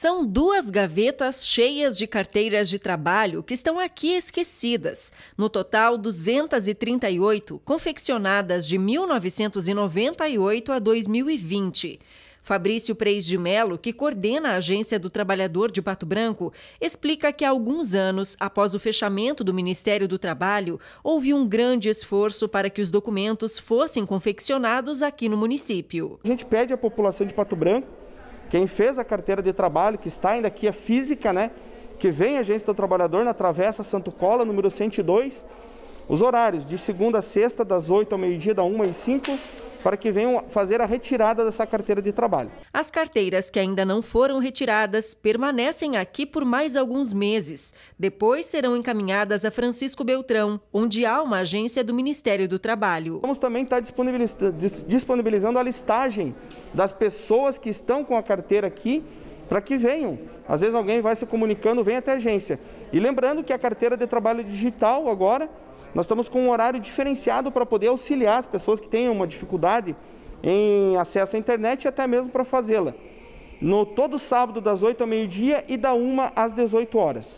São duas gavetas cheias de carteiras de trabalho que estão aqui esquecidas. No total, 238, confeccionadas de 1998 a 2020. Fabrício Preis de Melo, que coordena a Agência do Trabalhador de Pato Branco, explica que há alguns anos, após o fechamento do Ministério do Trabalho, houve um grande esforço para que os documentos fossem confeccionados aqui no município. A gente pede à população de Pato Branco quem fez a carteira de trabalho, que está ainda aqui, a é física, né? Que vem a agência do trabalhador na Travessa Santo Cola, número 102. Os horários, de segunda a sexta, das 8 ao meio-dia, da 1 às 5 para que venham fazer a retirada dessa carteira de trabalho. As carteiras que ainda não foram retiradas permanecem aqui por mais alguns meses. Depois serão encaminhadas a Francisco Beltrão, onde há uma agência do Ministério do Trabalho. Vamos também estar tá disponibilizando a listagem das pessoas que estão com a carteira aqui para que venham. Às vezes alguém vai se comunicando, vem até a agência. E lembrando que a carteira de trabalho digital agora nós estamos com um horário diferenciado para poder auxiliar as pessoas que têm uma dificuldade em acesso à internet e até mesmo para fazê-la. No todo sábado das 8 ao meio-dia e da 1 às 18 horas.